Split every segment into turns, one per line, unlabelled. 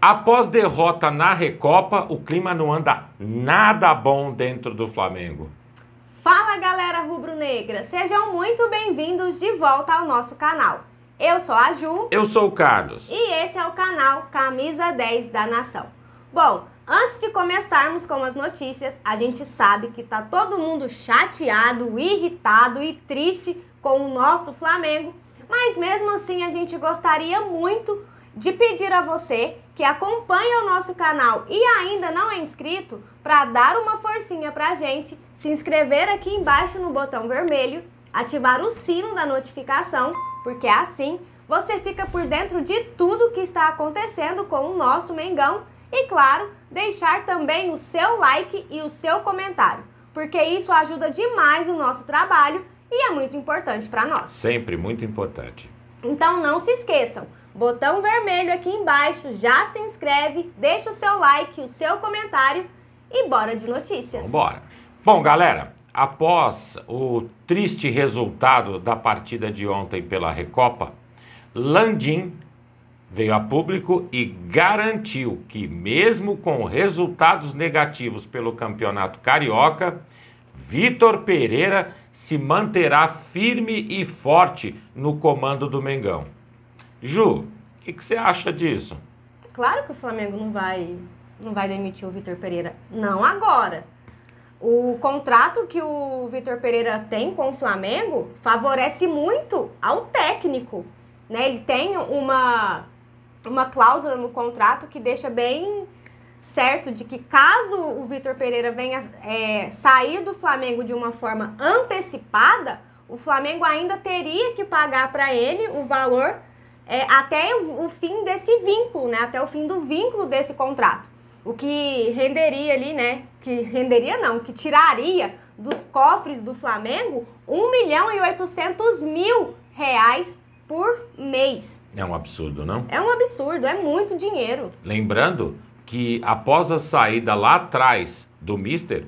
Após derrota na Recopa, o clima não anda nada bom dentro do Flamengo.
Fala galera rubro-negra, sejam muito bem-vindos de volta ao nosso canal. Eu sou a Ju. Eu sou
o Carlos. E
esse é o canal Camisa 10 da Nação. Bom, antes de começarmos com as notícias, a gente sabe que tá todo mundo chateado, irritado e triste com o nosso Flamengo, mas mesmo assim a gente gostaria muito de pedir a você que acompanha o nosso canal e ainda não é inscrito, para dar uma forcinha para a gente, se inscrever aqui embaixo no botão vermelho, ativar o sino da notificação, porque assim você fica por dentro de tudo que está acontecendo com o nosso Mengão e, claro, deixar também o seu like e o seu comentário, porque isso ajuda demais o nosso trabalho e é muito importante para nós.
Sempre muito importante.
Então não se esqueçam, botão vermelho aqui embaixo, já se inscreve, deixa o seu like, o seu comentário e bora de notícias. Bora.
Bom, galera, após o triste resultado da partida de ontem pela Recopa, Landim veio a público e garantiu que mesmo com resultados negativos pelo Campeonato Carioca, Vitor Pereira se manterá firme e forte no comando do Mengão. Ju, o que, que você acha disso?
Claro que o Flamengo não vai, não vai demitir o Vitor Pereira. Não agora. O contrato que o Vitor Pereira tem com o Flamengo favorece muito ao técnico. Né? Ele tem uma, uma cláusula no contrato que deixa bem certo de que caso o Vitor Pereira venha é, sair do Flamengo de uma forma antecipada, o Flamengo ainda teria que pagar para ele o valor é, até o fim desse vínculo, né? Até o fim do vínculo desse contrato. O que renderia ali, né? Que renderia não, que tiraria dos cofres do Flamengo 1 milhão e 800 mil reais por mês.
É um absurdo, não?
É um absurdo, é muito dinheiro.
Lembrando que após a saída lá atrás do Mister,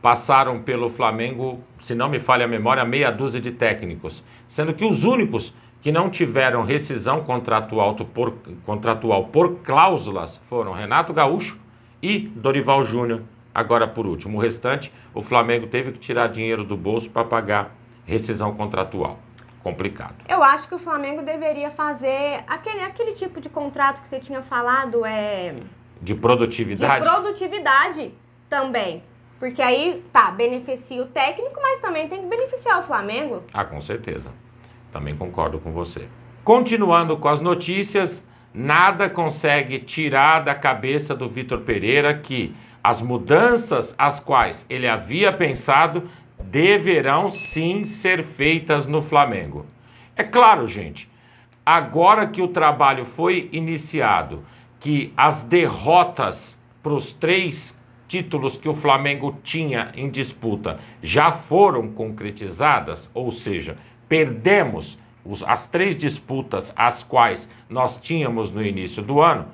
passaram pelo Flamengo, se não me falha a memória, meia dúzia de técnicos, sendo que os únicos que não tiveram rescisão contratual por, contratual por cláusulas foram Renato Gaúcho e Dorival Júnior. Agora, por último, o restante, o Flamengo teve que tirar dinheiro do bolso para pagar rescisão contratual. Complicado.
Eu acho que o Flamengo deveria fazer aquele, aquele tipo de contrato que você tinha falado. É...
De produtividade? De
produtividade também. Porque aí, tá, beneficia o técnico, mas também tem que beneficiar o Flamengo.
Ah, com certeza. Também concordo com você. Continuando com as notícias, nada consegue tirar da cabeça do Vitor Pereira que as mudanças às quais ele havia pensado deverão sim ser feitas no Flamengo. É claro, gente, agora que o trabalho foi iniciado, que as derrotas para os três títulos que o Flamengo tinha em disputa já foram concretizadas, ou seja, perdemos os, as três disputas as quais nós tínhamos no início do ano,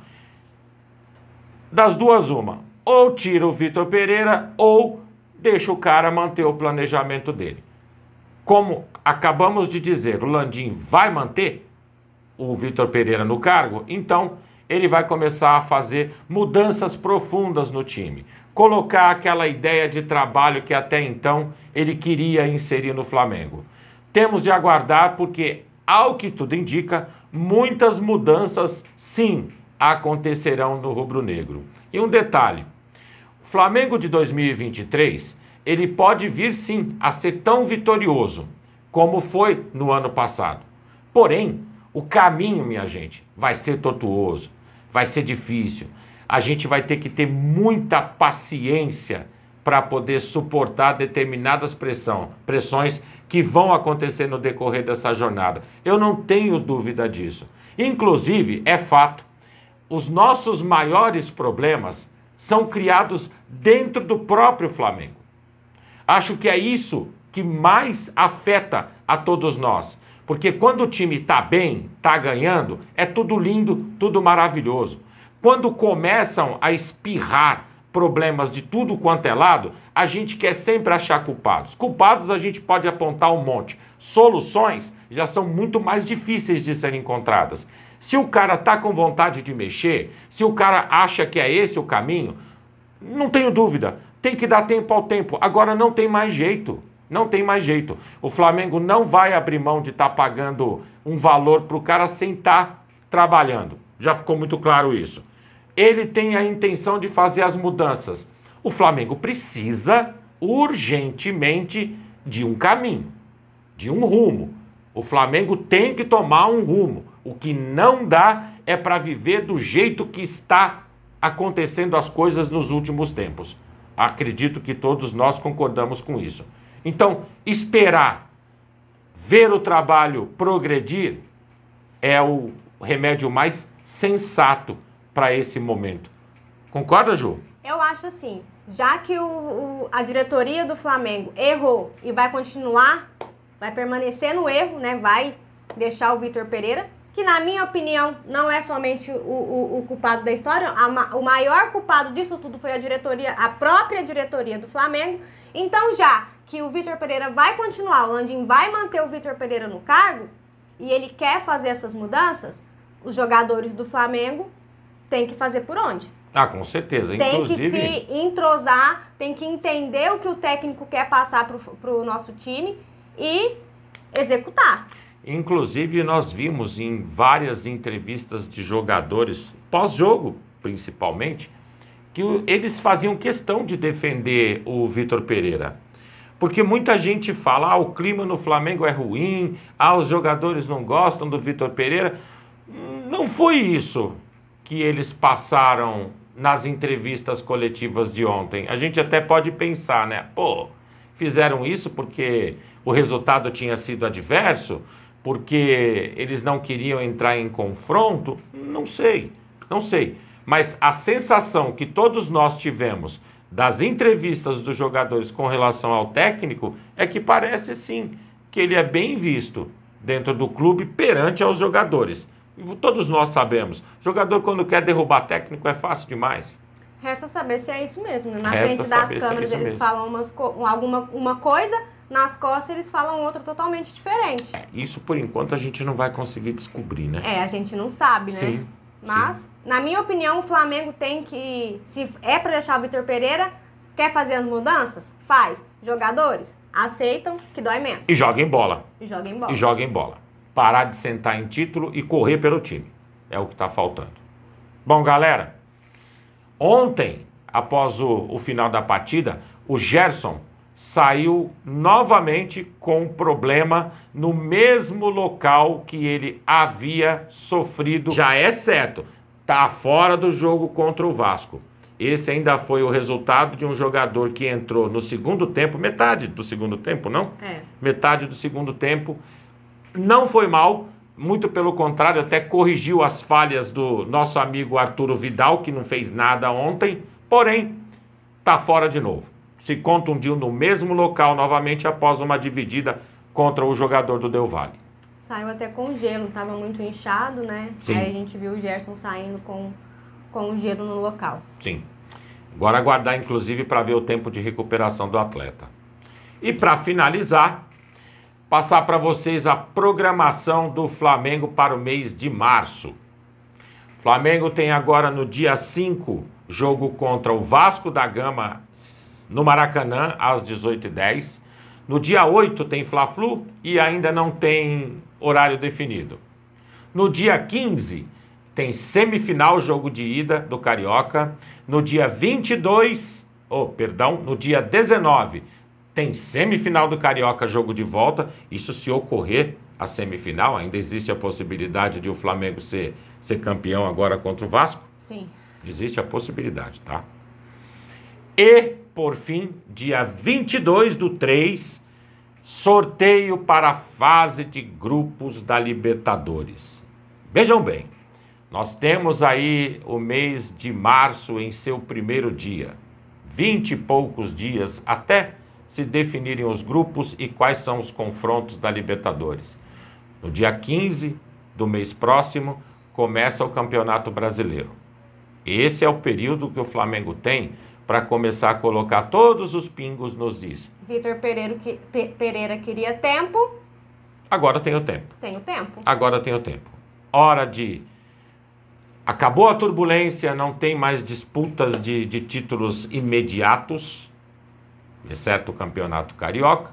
das duas, uma. Ou tira o Vitor Pereira ou deixa o cara manter o planejamento dele. Como acabamos de dizer, o Landim vai manter o Vitor Pereira no cargo, então ele vai começar a fazer mudanças profundas no time. Colocar aquela ideia de trabalho que até então ele queria inserir no Flamengo. Temos de aguardar, porque, ao que tudo indica, muitas mudanças sim acontecerão no rubro-negro. E um detalhe: o Flamengo de 2023 ele pode vir sim a ser tão vitorioso como foi no ano passado. Porém, o caminho, minha gente, vai ser tortuoso, vai ser difícil. A gente vai ter que ter muita paciência para poder suportar determinadas pressão, pressões que vão acontecer no decorrer dessa jornada. Eu não tenho dúvida disso. Inclusive, é fato, os nossos maiores problemas são criados dentro do próprio Flamengo. Acho que é isso que mais afeta a todos nós. Porque quando o time está bem, está ganhando, é tudo lindo, tudo maravilhoso. Quando começam a espirrar problemas de tudo quanto é lado, a gente quer sempre achar culpados. Culpados a gente pode apontar um monte. Soluções já são muito mais difíceis de serem encontradas. Se o cara tá com vontade de mexer, se o cara acha que é esse o caminho, não tenho dúvida, tem que dar tempo ao tempo. Agora não tem mais jeito. Não tem mais jeito. O Flamengo não vai abrir mão de estar tá pagando um valor para o cara sem estar tá trabalhando. Já ficou muito claro isso ele tem a intenção de fazer as mudanças? O Flamengo precisa urgentemente de um caminho, de um rumo. O Flamengo tem que tomar um rumo. O que não dá é para viver do jeito que está acontecendo as coisas nos últimos tempos. Acredito que todos nós concordamos com isso. Então, esperar ver o trabalho progredir é o remédio mais sensato para esse momento. Concorda, Ju?
Eu acho assim, já que o, o, a diretoria do Flamengo errou e vai continuar, vai permanecer no erro, né? Vai deixar o Vitor Pereira, que na minha opinião não é somente o, o, o culpado da história, a, o maior culpado disso tudo foi a diretoria, a própria diretoria do Flamengo. Então já que o Vitor Pereira vai continuar, o Landim vai manter o Vitor Pereira no cargo e ele quer fazer essas mudanças, os jogadores do Flamengo tem que fazer por onde.
Ah, com certeza. Tem Inclusive... que se
entrosar, tem que entender o que o técnico quer passar para o nosso time e executar.
Inclusive, nós vimos em várias entrevistas de jogadores, pós-jogo principalmente, que o, eles faziam questão de defender o Vitor Pereira. Porque muita gente fala, ah, o clima no Flamengo é ruim, ah, os jogadores não gostam do Vitor Pereira. Hum, não foi isso que eles passaram nas entrevistas coletivas de ontem. A gente até pode pensar, né? Pô, fizeram isso porque o resultado tinha sido adverso, porque eles não queriam entrar em confronto? Não sei, não sei. Mas a sensação que todos nós tivemos das entrevistas dos jogadores com relação ao técnico é que parece sim que ele é bem visto dentro do clube perante aos jogadores. Todos nós sabemos. Jogador, quando quer derrubar técnico, é fácil demais.
Resta saber se é isso mesmo. Né? Na Resta frente das é câmeras, é eles mesmo. falam umas, alguma uma coisa, nas costas, eles falam outra totalmente diferente. É,
isso, por enquanto, a gente não vai conseguir descobrir, né? É, a
gente não sabe, né? Sim. Mas, sim. na minha opinião, o Flamengo tem que. Se é para deixar o Vitor Pereira, quer fazer as mudanças? Faz. Jogadores aceitam que dói menos.
E joguem bola. E joguem bola. E joguem bola parar de sentar em título e correr pelo time. É o que está faltando. Bom, galera, ontem, após o, o final da partida, o Gerson saiu novamente com problema no mesmo local que ele havia sofrido. Já é certo, tá fora do jogo contra o Vasco. Esse ainda foi o resultado de um jogador que entrou no segundo tempo, metade do segundo tempo, não? É. Metade do segundo tempo não foi mal, muito pelo contrário, até corrigiu as falhas do nosso amigo Arturo Vidal, que não fez nada ontem, porém, tá fora de novo. Se contundiu no mesmo local novamente após uma dividida contra o jogador do Del Valle.
Saiu até com gelo, estava muito inchado, né? Sim. Aí a gente viu o Gerson saindo com, com gelo no local.
Sim. Agora aguardar, inclusive, para ver o tempo de recuperação do atleta. E para finalizar, passar para vocês a programação do Flamengo para o mês de março. Flamengo tem agora no dia 5 jogo contra o Vasco da Gama no Maracanã às 18h10. No dia 8 tem Fla-Flu e ainda não tem horário definido. No dia 15 tem semifinal jogo de ida do Carioca. No dia 22, oh, perdão, no dia 19 tem semifinal do Carioca, jogo de volta. Isso se ocorrer a semifinal, ainda existe a possibilidade de o Flamengo ser, ser campeão agora contra o Vasco? Sim. Existe a possibilidade, tá? E, por fim, dia 22 do 3, sorteio para a fase de grupos da Libertadores. Vejam bem, nós temos aí o mês de março em seu primeiro dia, vinte e poucos dias até se definirem os grupos e quais são os confrontos da Libertadores. No dia 15 do mês próximo, começa o Campeonato Brasileiro. Esse é o período que o Flamengo tem para começar a colocar todos os pingos nos is.
Vitor Pereira, que, Pereira queria tempo.
Agora tem o tempo.
Tem o tempo.
Agora tem o tempo. Hora de. Acabou a turbulência, não tem mais disputas de, de títulos imediatos exceto o Campeonato Carioca.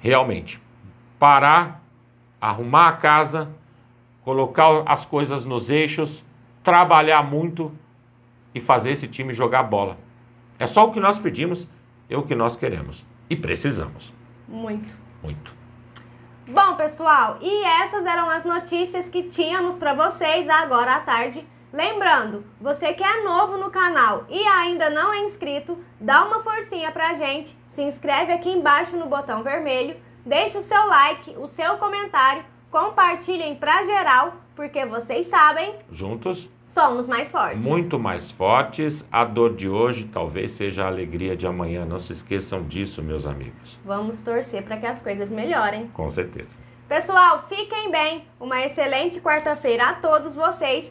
Realmente, parar, arrumar a casa, colocar as coisas nos eixos, trabalhar muito e fazer esse time jogar bola. É só o que nós pedimos, é o que nós queremos e precisamos. Muito. Muito.
Bom, pessoal, e essas eram as notícias que tínhamos para vocês agora à tarde Lembrando, você que é novo no canal e ainda não é inscrito, dá uma forcinha pra gente, se inscreve aqui embaixo no botão vermelho, deixa o seu like, o seu comentário, compartilhem pra geral, porque vocês sabem. Juntos somos mais fortes. Muito
mais fortes. A dor de hoje talvez seja a alegria de amanhã. Não se esqueçam disso, meus amigos.
Vamos torcer para que as coisas melhorem.
Com certeza.
Pessoal, fiquem bem. Uma excelente quarta-feira a todos vocês